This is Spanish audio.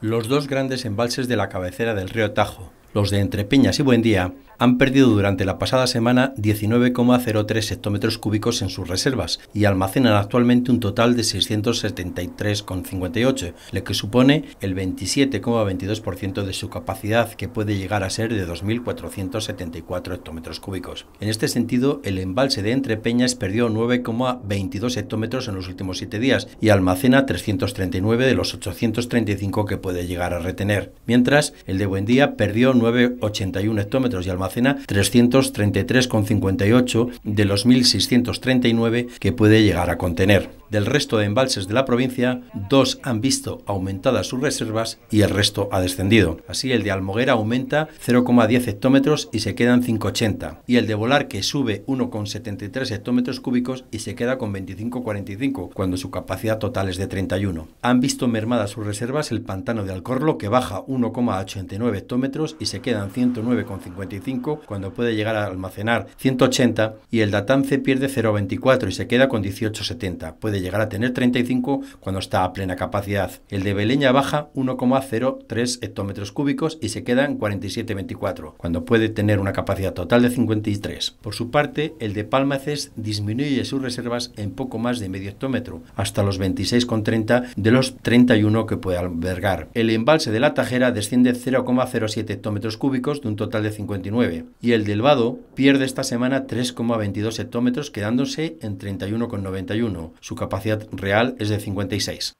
los dos grandes embalses de la cabecera del río Tajo, los de Entrepiñas y Buendía han perdido durante la pasada semana 19,03 hectómetros cúbicos en sus reservas y almacenan actualmente un total de 673,58, lo que supone el 27,22% de su capacidad, que puede llegar a ser de 2.474 hectómetros cúbicos. En este sentido, el embalse de Entrepeñas perdió 9,22 hectómetros en los últimos 7 días y almacena 339 de los 835 que puede llegar a retener, mientras el de Buendía perdió 9,81 hectómetros y almacena 333,58 de los 1.639 que puede llegar a contener. Del resto de embalses de la provincia, dos han visto aumentadas sus reservas y el resto ha descendido. Así, el de Almoguera aumenta 0,10 hectómetros y se quedan 5,80. Y el de Volar, que sube 1,73 hectómetros cúbicos y se queda con 25,45, cuando su capacidad total es de 31. Han visto mermadas sus reservas el pantano de Alcorlo, que baja 1,89 hectómetros y se quedan 109,55, cuando puede llegar a almacenar 180. Y el de Atance pierde 0,24 y se queda con 18,70 llegar a tener 35 cuando está a plena capacidad. El de Beleña baja 1,03 hectómetros cúbicos y se queda en 47,24, cuando puede tener una capacidad total de 53. Por su parte, el de Palmaces disminuye sus reservas en poco más de medio hectómetro, hasta los 26,30 de los 31 que puede albergar. El embalse de la Tajera desciende 0,07 hectómetros cúbicos de un total de 59, y el del Vado pierde esta semana 3,22 hectómetros, quedándose en 31,91. Su capacidad real es de 56.